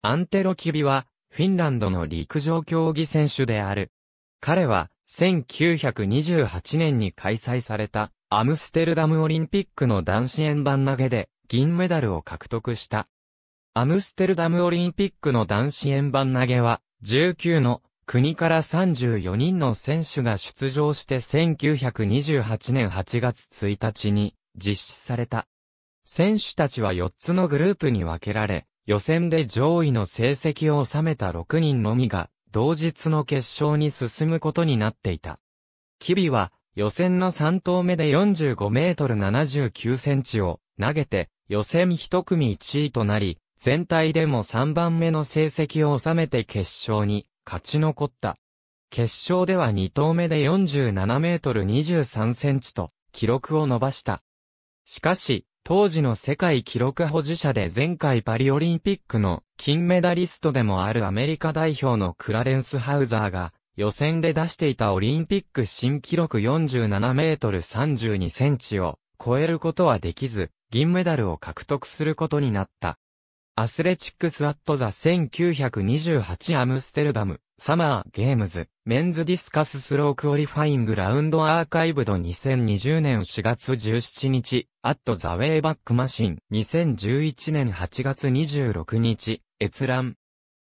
アンテロキビは、フィンランドの陸上競技選手である。彼は、1928年に開催された、アムステルダムオリンピックの男子円盤投げで、銀メダルを獲得した。アムステルダムオリンピックの男子円盤投げは、19の国から34人の選手が出場して1928年8月1日に実施された。選手たちは4つのグループに分けられ、予選で上位の成績を収めた6人のみが、同日の決勝に進むことになっていた。キビは、予選の3投目で45メートル79センチを投げて、予選1組1位となり、全体でも3番目の成績を収めて決勝に勝ち残った。決勝では2投目で47メートル23センチと記録を伸ばした。しかし、当時の世界記録保持者で前回パリオリンピックの金メダリストでもあるアメリカ代表のクラレンス・ハウザーが予選で出していたオリンピック新記録47メートル32センチを超えることはできず銀メダルを獲得することになった。アスレチックスアットザ1928アムステルダム、サマーゲームズ、メンズディスカススロークオリファイングラウンドアーカイブド2020年4月17日、アットザウェイバックマシン、2011年8月26日、閲覧。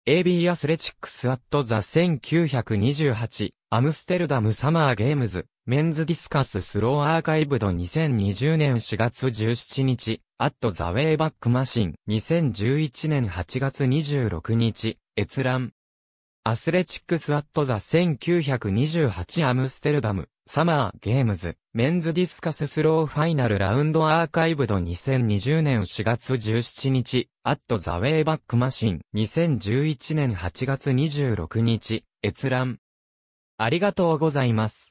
AB アスレチックスアットザ1928、アムステルダムサマーゲームズ、メンズディスカススローアーカイブド2020年4月17日、アットザウェイバックマシン2011年8月26日、閲覧。アスレチックスアットザ1928アムステルダム、サマーゲームズ、メンズディスカススローファイナルラウンドアーカイブド2020年4月17日、アットザウェイバックマシン2011年8月26日、閲覧。ありがとうございます。